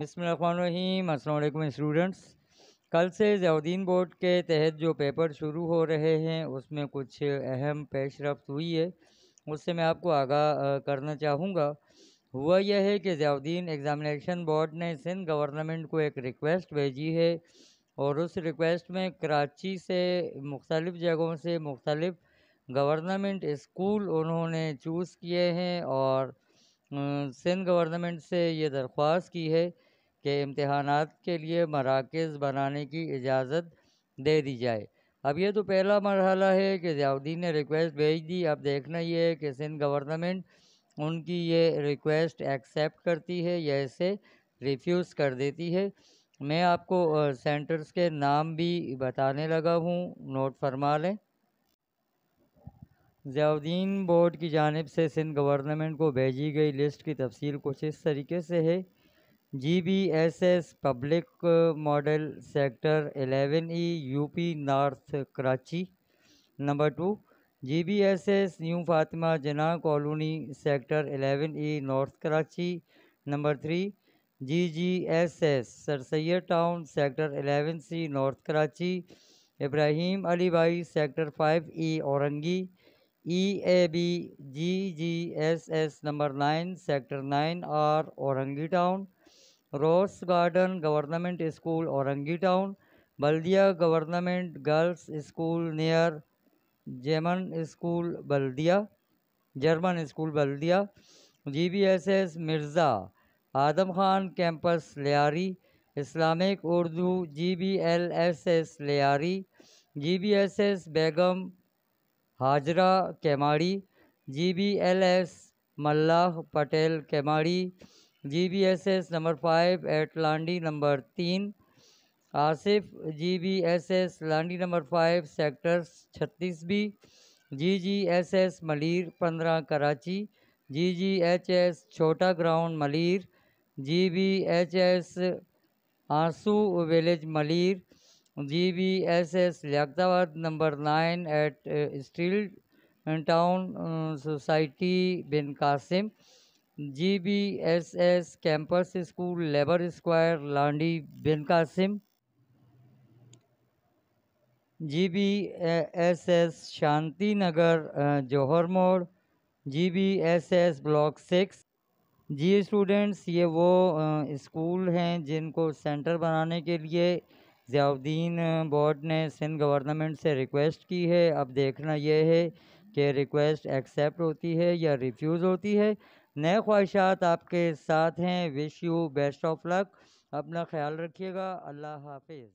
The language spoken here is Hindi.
बिसमीम अल्लाम स्टूडेंट्स कल से जयाउद्दीन बोर्ड के तहत जो पेपर शुरू हो रहे हैं उसमें कुछ अहम पेश रफ्त हुई है उससे मैं आपको आगाह करना चाहूँगा हुआ यह है कि जयाउद्दीन एग्ज़ामिनेशन बोर्ड ने सिंध गवर्नमेंट को एक रिक्वेस्ट भेजी है और उस रिक्वेस्ट में कराची से मुख्तलिफ़ जगहों से मुख्तलिफ़ गवर्नमेंट स्कूल उन्होंने चूज़ किए हैं और सिंध गवर्नमेंट से ये दरख्वास्त की है के इम्तहानात के लिए मराकज़ बनाने की इजाज़त दे दी जाए अब ये तो पहला मरहला है कि जयाउद्दीन ने रिक्वेस्ट भेज दी अब देखना ये है कि सिंध गवर्नमेंट उनकी ये रिक्वेस्ट एक्सेप्ट करती है या इसे रिफ्यूज़ कर देती है मैं आपको सेंटर्स के नाम भी बताने लगा हूँ नोट फरमा लें जयाउद्दीन बोर्ड की जानब से सिंध गवर्नमेंट को भेजी गई लिस्ट की तफसील कुछ इस तरीके से है GBSS public model sector 11 E UP north Karachi number two GBSS new Fatima Jinnah colony sector 11 E north Karachi number three GGSS sir Syed town sector 11 C north Karachi Ibrahim Ali Bhai sector 5 E Orangi E A B G G S S number nine sector nine R Orangi town rose garden government school Orangi town Baldia government girls school near German school Baldiya German school Baldia G B S S Mirza Adam Khan campus Lyari Islamic Urdu G B L S S Lyari G B S S Begum Hajra Keamari G B L S Mallah Patel Keamari G B S S number five eight Landhi number तीन Asif G B S S Landhi number five sector छत्तीस B G G S S Malir पंद्रह Karachi G G H S छोटा ground Malir G B H S आंसू village Malir G B S S Liaquatabad number nine eight steel town society Bin Qasim G B S S campus school labour square Landhi Bin Qasim G B S S Shanti Nagar Johar Mor G B S S block six G students ये वो स्कूल हैं जिनको सेंटर बनाने के लिए ज़ियाउद्दीन बोर्ड ने सिंध गवर्नमेंट से रिक्वेस्ट की है अब देखना यह है कि रिक्वेस्ट एक्सेप्ट होती है या रिफ्यूज़ होती है नए ख्वाहिशात आपके साथ हैं wish you best of luck अपना ख्याल रखिएगा अल्लाह हाफिज़